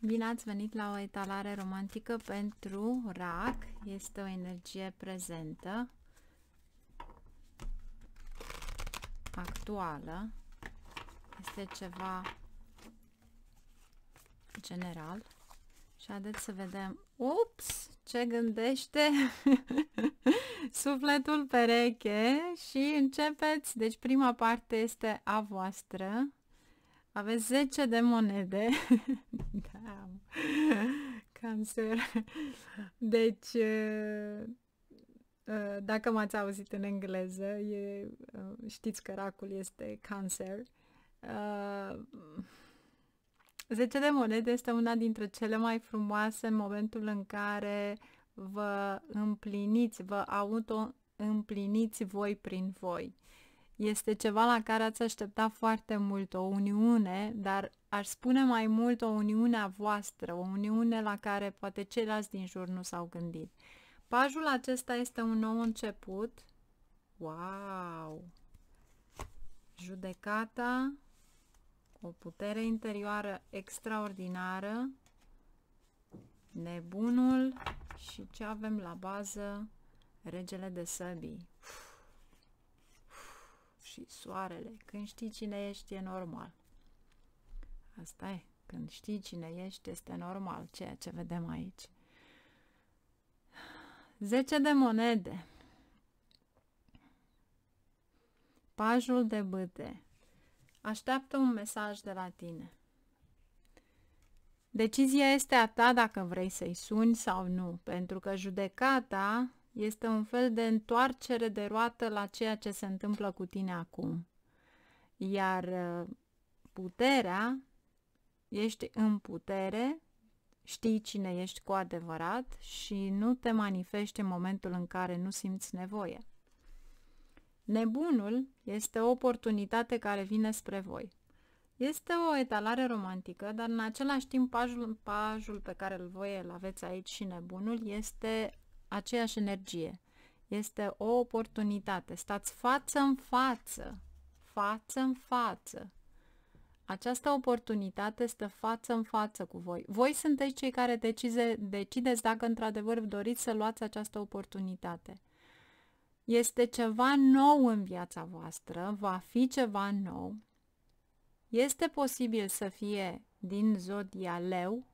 Bine ați venit la o etalare romantică pentru rac. Este o energie prezentă, actuală. Este ceva general. Și haideți să vedem. Ups! Ce gândește sufletul pereche și începeți. Deci prima parte este a voastră. Aveți 10 de monede. da am cancer. Deci, dacă m-ați auzit în engleză, e, știți că racul este cancer. Zece de monede este una dintre cele mai frumoase în momentul în care vă împliniți, vă auto-împliniți voi prin voi. Uh, este ceva la care ați aștepta foarte mult, o uniune, dar aș spune mai mult o uniune a voastră, o uniune la care poate ceilalți din jur nu s-au gândit. Pajul acesta este un nou început. Wow! Judecata, o putere interioară extraordinară, nebunul și ce avem la bază, regele de săbii. Uf și soarele. Când știi cine ești, e normal. Asta e. Când știi cine ești, este normal ceea ce vedem aici. 10 de monede. Pajul de bâte. Așteaptă un mesaj de la tine. Decizia este a ta dacă vrei să-i suni sau nu, pentru că judecata este un fel de întoarcere de roată la ceea ce se întâmplă cu tine acum. Iar uh, puterea, ești în putere, știi cine ești cu adevărat și nu te manifeste în momentul în care nu simți nevoie. Nebunul este o oportunitate care vine spre voi. Este o etalare romantică, dar în același timp pajul, pajul pe care îl voi îl aveți aici și nebunul este aceeași energie. Este o oportunitate. Stați față în față. Față în față. Această oportunitate stă față în față cu voi. Voi sunteți cei care decize, decideți dacă într-adevăr doriți să luați această oportunitate. Este ceva nou în viața voastră, va fi ceva nou. Este posibil să fie din zodia leu,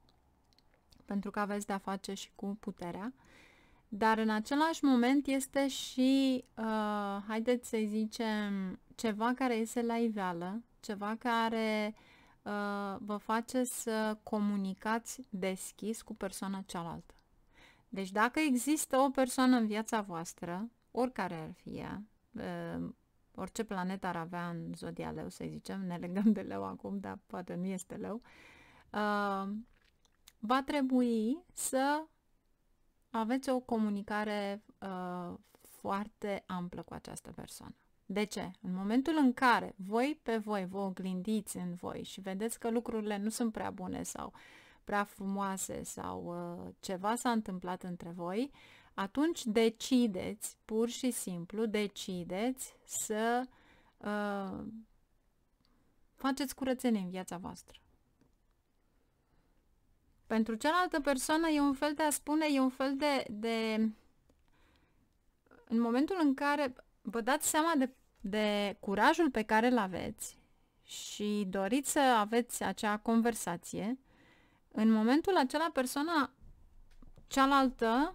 pentru că aveți de-a face și cu puterea, dar în același moment este și, uh, haideți să zicem, ceva care iese la iveală, ceva care uh, vă face să comunicați deschis cu persoana cealaltă. Deci dacă există o persoană în viața voastră, oricare ar fi ea, uh, orice planetă ar avea în zodia leu, să zicem, ne legăm de leu acum, dar poate nu este leu, uh, va trebui să aveți o comunicare uh, foarte amplă cu această persoană. De ce? În momentul în care voi pe voi vă oglindiți în voi și vedeți că lucrurile nu sunt prea bune sau prea frumoase sau uh, ceva s-a întâmplat între voi, atunci decideți, pur și simplu, decideți să uh, faceți curățenie în viața voastră. Pentru cealaltă persoană e un fel de a spune, e un fel de, de... În momentul în care vă dați seama de, de curajul pe care îl aveți și doriți să aveți acea conversație, în momentul acela persoana cealaltă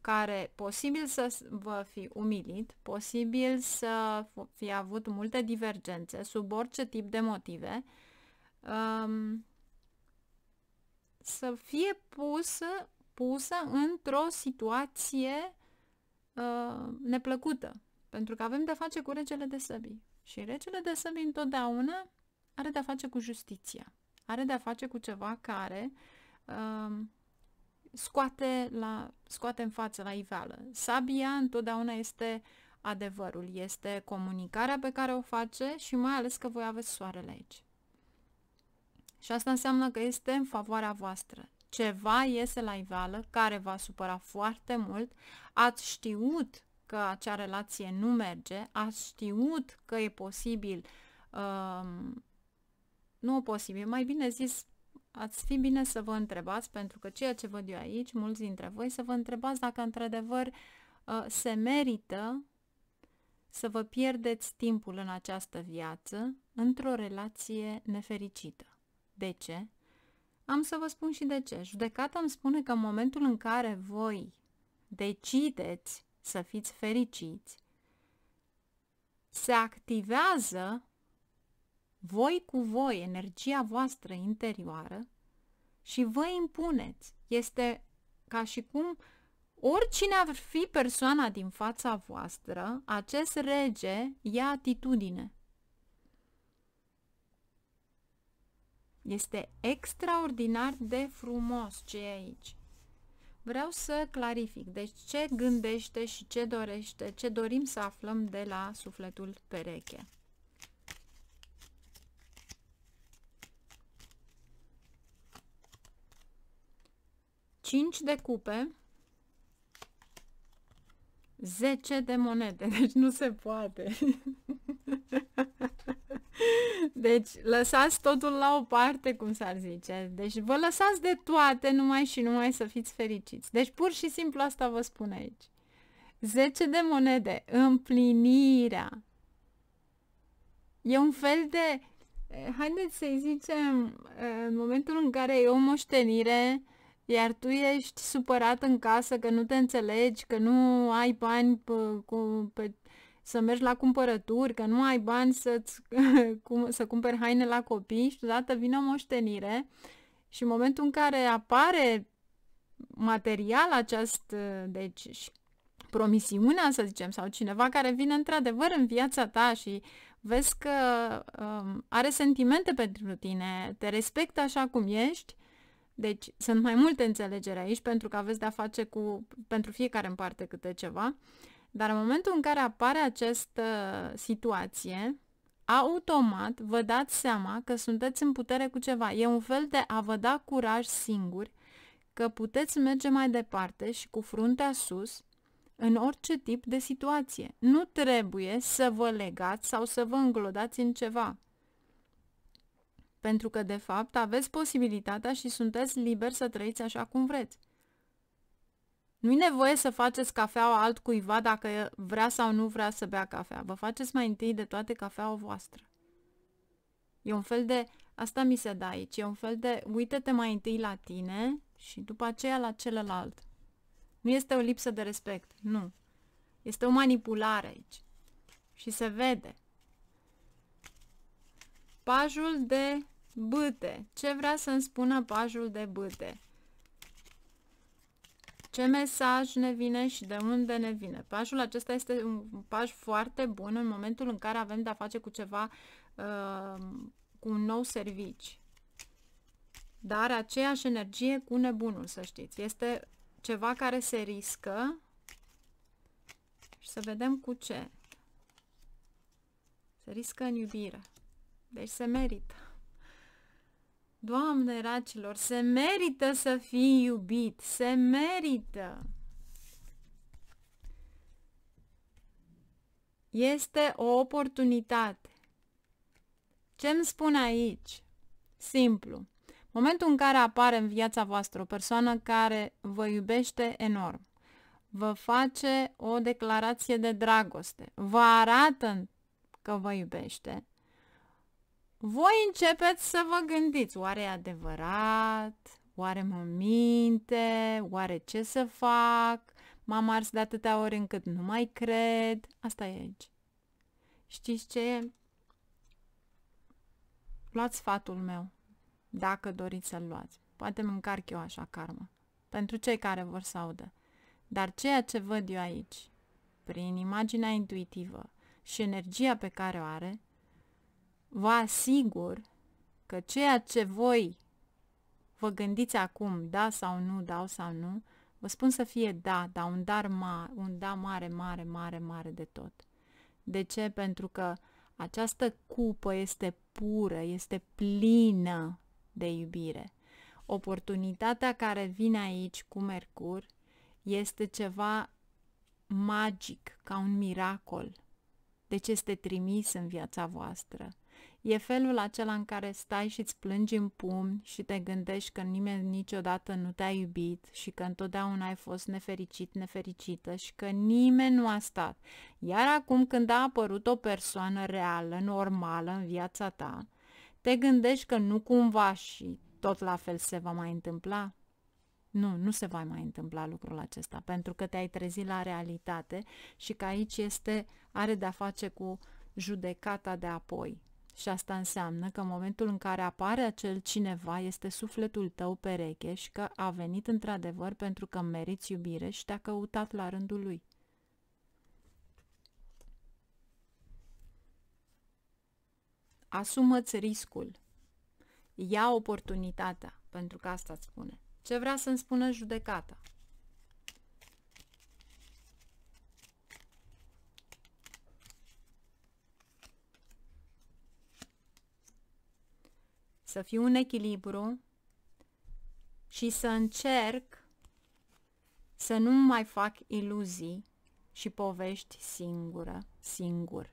care posibil să vă fi umilit, posibil să fi avut multe divergențe sub orice tip de motive, um, să fie pusă, pusă într-o situație uh, neplăcută. Pentru că avem de-a face cu regele de săbii. Și regele de săbii întotdeauna are de-a face cu justiția. Are de-a face cu ceva care uh, scoate, la, scoate în față, la iveală. Sabia întotdeauna este adevărul, este comunicarea pe care o face și mai ales că voi aveți soarele aici. Și asta înseamnă că este în favoarea voastră. Ceva iese la iveală care va supăra foarte mult, ați știut că acea relație nu merge, ați știut că e posibil, um, nu posibil, mai bine zis, ați fi bine să vă întrebați, pentru că ceea ce văd eu aici, mulți dintre voi, să vă întrebați dacă într-adevăr uh, se merită să vă pierdeți timpul în această viață într-o relație nefericită. De ce? Am să vă spun și de ce. Judecata îmi spune că în momentul în care voi decideți să fiți fericiți, se activează voi cu voi, energia voastră interioară și vă impuneți. Este ca și cum oricine ar fi persoana din fața voastră, acest rege ia atitudine. Este extraordinar de frumos ce e aici. Vreau să clarific, deci ce gândește și ce dorește, ce dorim să aflăm de la sufletul pereche. Cinci de cupe, 10 de monede, deci nu se poate. Deci lăsați totul la o parte, cum s-ar zice. Deci vă lăsați de toate numai și numai să fiți fericiți. Deci pur și simplu asta vă spun aici. 10 de monede, împlinirea. E un fel de, eh, haideți să-i zicem, eh, în momentul în care e o moștenire, iar tu ești supărat în casă că nu te înțelegi, că nu ai bani pe, cu, pe să mergi la cumpărături, că nu ai bani să-ți, cum, să cumperi haine la copii și deodată vine o moștenire și în momentul în care apare material acest, deci promisiunea, să zicem, sau cineva care vine într-adevăr în viața ta și vezi că um, are sentimente pentru tine, te respectă așa cum ești, deci sunt mai multe înțelegeri aici pentru că aveți de-a face cu, pentru fiecare în parte câte ceva, uh, dar în momentul în care apare această situație, automat vă dați seama că sunteți în putere cu ceva. E un fel de a vă da curaj singuri că puteți merge mai departe și cu fruntea sus în orice tip de situație. Nu trebuie să vă legați sau să vă înglodați în ceva. Pentru că, de fapt, aveți posibilitatea și sunteți liberi să trăiți așa cum vreți. Nu-i nevoie să faceți cafeaua altcuiva dacă vrea sau nu vrea să bea cafea. Vă faceți mai întâi de toate cafeaua voastră. E un fel de... Asta mi se dă aici. E un fel de... Uită-te mai întâi la tine și după aceea la celălalt. Nu este o lipsă de respect. Nu. Este o manipulare aici. Și se vede. Pajul de bâte. Ce vrea să-mi spună pajul de bâte? ce mesaj ne vine și de unde ne vine. Pașul acesta este un paș foarte bun în momentul în care avem de-a face cu ceva, uh, cu un nou servici. Dar aceeași energie cu nebunul, să știți. Este ceva care se riscă și să vedem cu ce. Se riscă în iubire. Deci se merită. Doamne, racilor, se merită să fii iubit, se merită. Este o oportunitate. Ce îmi spun aici? Simplu. Momentul în care apare în viața voastră o persoană care vă iubește enorm, vă face o declarație de dragoste, vă arată că vă iubește, voi începeți să vă gândiți, oare e adevărat? Oare mă minte? Oare ce să fac? M-am ars de atâtea ori încât nu mai cred. Asta e aici. Știți ce e? Luați sfatul meu, dacă doriți să-l luați. Poate mă încarc eu așa karma. Pentru cei care vor să audă. Dar ceea ce văd eu aici, prin imaginea intuitivă și energia pe care o are, vă asigur că ceea ce voi vă gândiți acum, da sau nu, dau sau nu, vă spun să fie da, dar un, dar mare, un da mare, mare, mare, mare de tot. De ce? Pentru că această cupă este pură, este plină de iubire. Oportunitatea care vine aici cu Mercur este ceva magic, ca un miracol. Deci este trimis în viața voastră E felul acela în care stai și îți plângi în pumn și te gândești că nimeni niciodată nu te-a iubit și că întotdeauna ai fost nefericit, nefericită și că nimeni nu a stat. Iar acum când a apărut o persoană reală, normală în viața ta, te gândești că nu cumva și tot la fel se va mai întâmpla? Nu, nu se va mai întâmpla lucrul acesta, pentru că te-ai trezit la realitate și că aici este, are de-a face cu judecata de apoi, și asta înseamnă că în momentul în care apare acel cineva este sufletul tău pereche și că a venit într-adevăr pentru că meriți iubire și te-a căutat la rândul lui. Asumă-ți riscul. Ia oportunitatea, pentru că asta îți spune. Ce vrea să-mi spună judecata? să fiu în echilibru și să încerc să nu mai fac iluzii și povești singură, singur.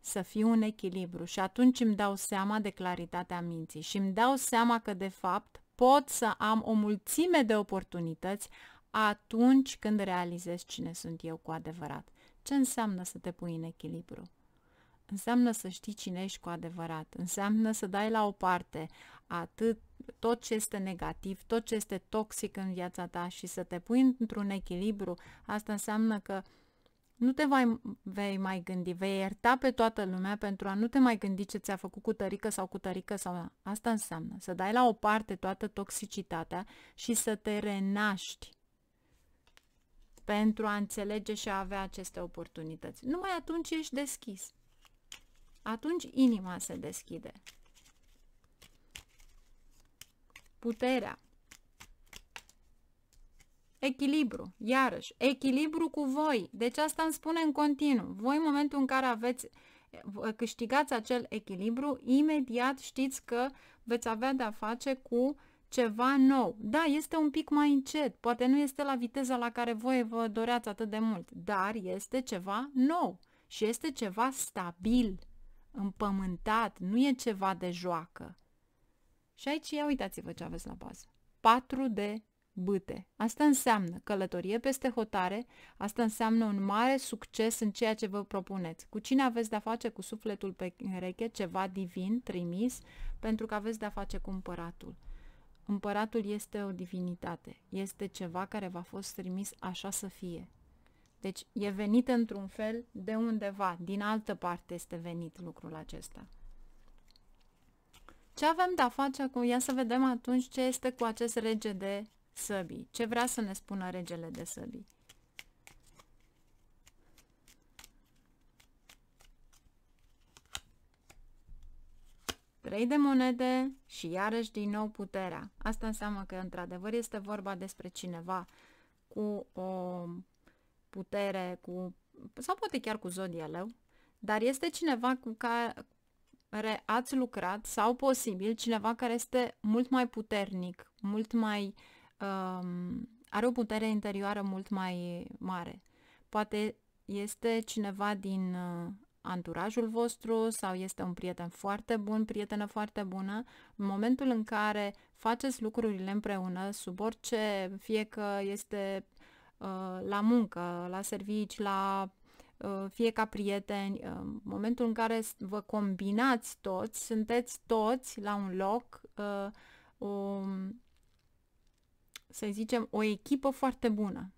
Să fiu în echilibru și atunci îmi dau seama de claritatea minții și îmi dau seama că de fapt pot să am o mulțime de oportunități atunci când realizez cine sunt eu cu adevărat. Ce înseamnă să te pui în echilibru? Înseamnă să știi cine ești cu adevărat, înseamnă să dai la o parte atât tot ce este negativ, tot ce este toxic în viața ta și să te pui într-un echilibru. Asta înseamnă că nu te vai, vei mai gândi, vei ierta pe toată lumea pentru a nu te mai gândi ce ți-a făcut cu tărică sau cu tărică sau asta înseamnă să dai la o parte toată toxicitatea și să te renaști pentru a înțelege și a avea aceste oportunități. Numai atunci ești deschis atunci inima se deschide. Puterea. Echilibru, iarăși, echilibru cu voi. Deci asta îmi spune în continuu. Voi în momentul în care aveți câștigați acel echilibru, imediat știți că veți avea de-a face cu ceva nou. Da, este un pic mai încet, poate nu este la viteza la care voi vă doreați atât de mult, dar este ceva nou și este ceva stabil împământat, nu e ceva de joacă. Și aici ia uitați-vă ce aveți la bază. 4 de bâte. Asta înseamnă călătorie peste hotare, asta înseamnă un mare succes în ceea ce vă propuneți. Cu cine aveți de-a face cu sufletul pe reche, ceva divin, trimis, pentru că aveți de-a face cu împăratul. Împăratul este o divinitate, este ceva care v-a fost trimis așa să fie. Deci e venit într-un fel de undeva, din altă parte este venit lucrul acesta. Ce avem de-a face cu, ia să vedem atunci ce este cu acest rege de săbii, ce vrea să ne spună regele de săbii. Trei de monede și iarăși din nou puterea. Asta înseamnă că într-adevăr este vorba despre cineva cu o putere, cu, sau poate chiar cu zodia leu, dar este cineva cu care ați lucrat sau posibil cineva care este mult mai puternic, mult mai um, are o putere interioară mult mai mare. Poate este cineva din uh, anturajul vostru sau este un prieten foarte bun, prietenă foarte bună, în momentul în care faceți lucrurile împreună, sub orice, fie că este Uh, la muncă, la servici, la uh, fie ca prieteni, uh, în momentul în care vă combinați toți, sunteți toți la un loc, o, să zicem, o echipă foarte bună.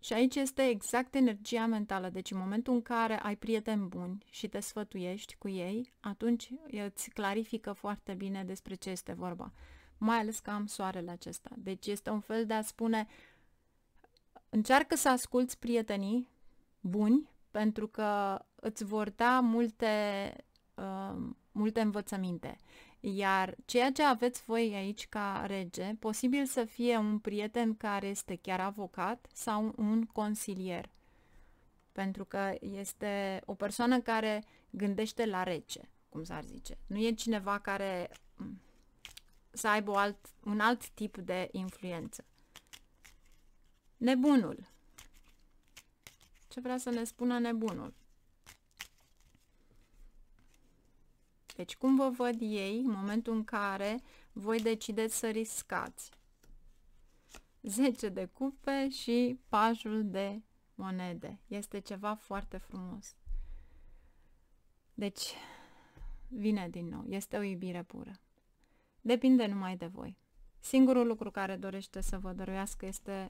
Și aici este exact energia mentală. Deci în momentul în care ai prieteni buni și te sfătuiești cu ei, atunci îți clarifică foarte bine despre ce este vorba mai ales că am soarele acesta. Deci este un fel de a spune, încearcă să asculți prietenii buni, pentru că îți vor da multe, uh, multe învățăminte. Iar ceea ce aveți voi aici ca rege, posibil să fie un prieten care este chiar avocat sau un consilier. Pentru că este o persoană care gândește la rece, cum s-ar zice. Nu e cineva care să aibă o alt, un alt tip de influență. Nebunul. Ce vrea să ne spună nebunul? Deci cum vă văd ei în momentul în care voi decideți să riscați? 10 de cupe și pajul de monede. Este ceva foarte frumos. Deci, vine din nou. Este o iubire pură. Depinde numai de voi. Singurul lucru care dorește să vă dăruiască este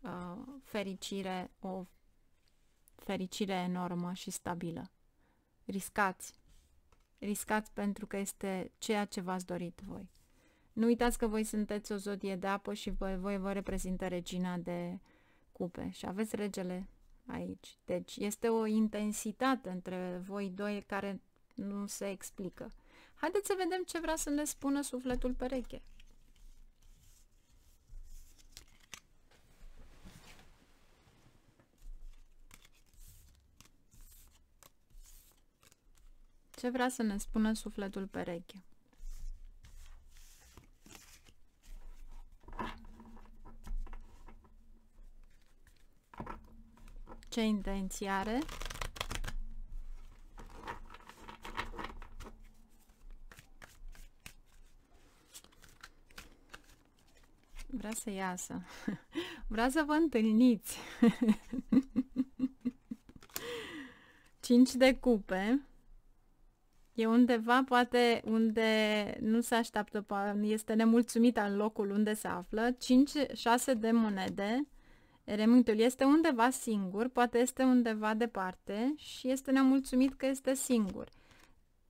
uh, fericire, o fericire enormă și stabilă. Riscați. Riscați pentru că este ceea ce v-ați dorit voi. Nu uitați că voi sunteți o zodie de apă și voi, voi vă reprezintă regina de cupe și aveți regele aici. Deci este o intensitate între voi doi care nu se explică. Haideți să vedem ce vrea să ne spună sufletul pereche. Ce vrea să ne spună sufletul pereche? Ce intenție are? vrea să iasă. Vrea să vă întâlniți. 5 de cupe. E undeva, poate, unde nu se așteaptă, este nemulțumită în locul unde se află. 5-6 de monede. Eremitul este undeva singur, poate este undeva departe și este nemulțumit că este singur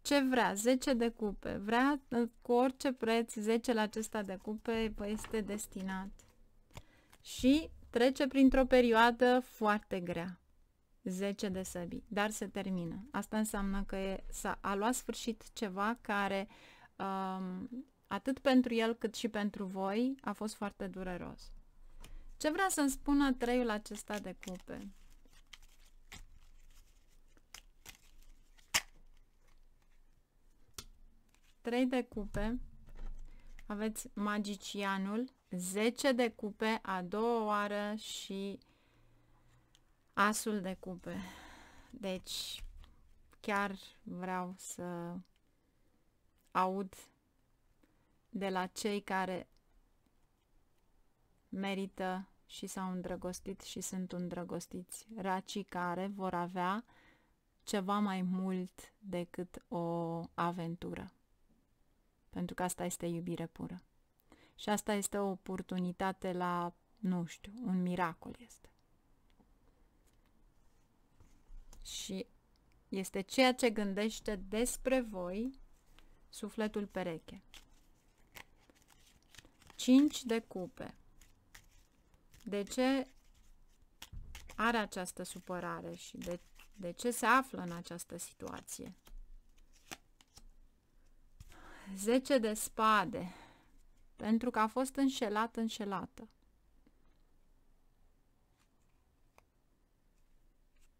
ce vrea, 10 de cupe, vrea ă, cu orice preț 10 la acesta de cupe vă este destinat. Și trece printr-o perioadă foarte grea, 10 de săbi, dar se termină. Asta înseamnă că e, a, a luat sfârșit ceva care um, atât pentru el cât și pentru voi a fost foarte dureros. Ce vrea să-mi spună treiul acesta de cupe? 3 de cupe, aveți magicianul, 10 de cupe a doua oară și asul de cupe. Deci chiar vreau să aud de la cei care merită și s-au îndrăgostit și sunt îndrăgostiți. Racii care vor avea ceva mai mult decât o aventură pentru că asta este iubire pură. Și asta este o oportunitate la, nu știu, un miracol este. Și este ceea ce gândește despre voi sufletul pereche. Cinci de cupe. De ce are această supărare și de, de ce se află în această situație? 10 de spade, pentru că a fost înșelat, înșelată.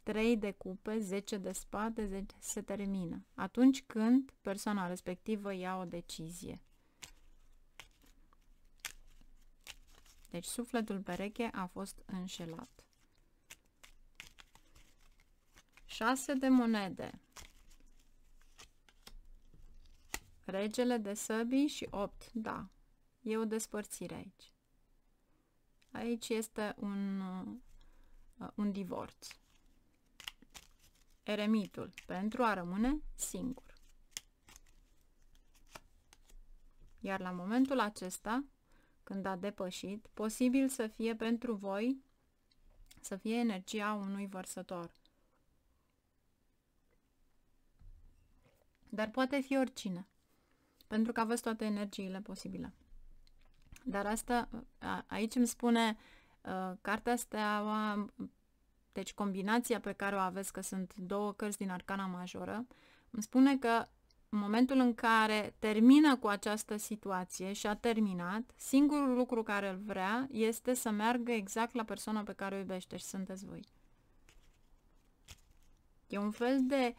3 de cupe, 10 de spade, 10 se termină. Atunci când persoana respectivă ia o decizie. Deci sufletul pereche a fost înșelat. 6 de monede, Regele de săbii și 8, da. E o despărțire aici. Aici este un, uh, un divorț. Eremitul, pentru a rămâne singur. Iar la momentul acesta, când a depășit, posibil să fie pentru voi, să fie energia unui vărsător. Dar poate fi oricine pentru că aveți toate energiile posibile. Dar asta, a, aici îmi spune uh, cartea steaua, deci combinația pe care o aveți, că sunt două cărți din arcana majoră, îmi spune că în momentul în care termină cu această situație și a terminat, singurul lucru care îl vrea este să meargă exact la persoana pe care o iubește și sunteți voi. E un fel de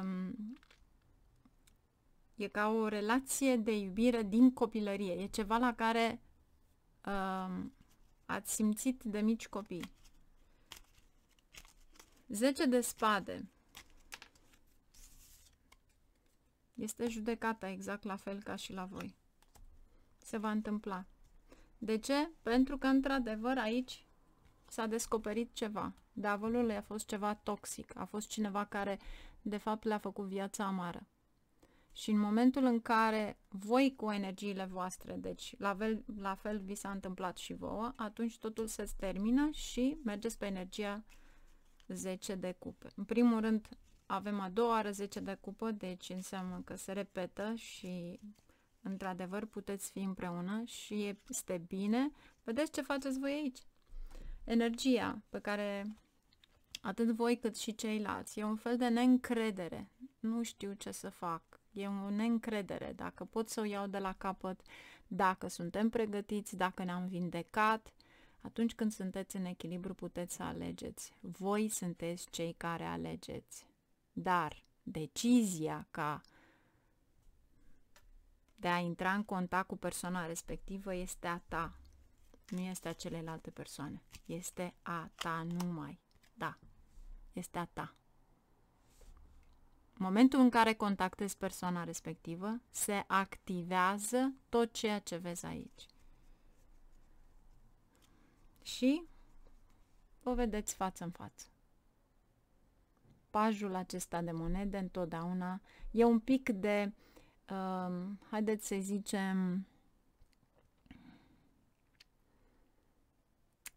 um, E ca o relație de iubire din copilărie. E ceva la care uh, ați simțit de mici copii. 10 de spade. Este judecata exact la fel ca și la voi. Se va întâmpla. De ce? Pentru că, într-adevăr, aici s-a descoperit ceva. Diavolul a fost ceva toxic. A fost cineva care, de fapt, le-a făcut viața amară. Și în momentul în care voi cu energiile voastre, deci la fel, la fel vi s-a întâmplat și vouă, atunci totul se termină și mergeți pe energia 10 de cupe. În primul rând avem a doua oară 10 de cupă, deci înseamnă că se repetă și într-adevăr puteți fi împreună și este bine. Vedeți ce faceți voi aici. Energia pe care atât voi cât și ceilalți e un fel de neîncredere. Nu știu ce să fac E o neîncredere dacă pot să o iau de la capăt, dacă suntem pregătiți, dacă ne-am vindecat. Atunci când sunteți în echilibru, puteți să alegeți. Voi sunteți cei care alegeți. Dar decizia ca de a intra în contact cu persoana respectivă este a ta. Nu este a celelalte persoane. Este a ta numai. Da. Este a ta momentul în care contactezi persoana respectivă, se activează tot ceea ce vezi aici. Și o vedeți față în față. Pajul acesta de monede întotdeauna e un pic de, uh, haideți să zicem,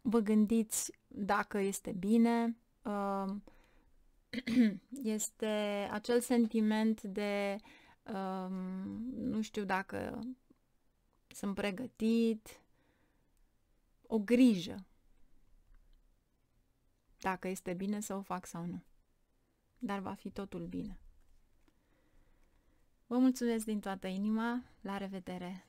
vă gândiți dacă este bine, uh, este acel sentiment de um, nu știu dacă sunt pregătit, o grijă dacă este bine să o fac sau nu. Dar va fi totul bine. Vă mulțumesc din toată inima, la revedere!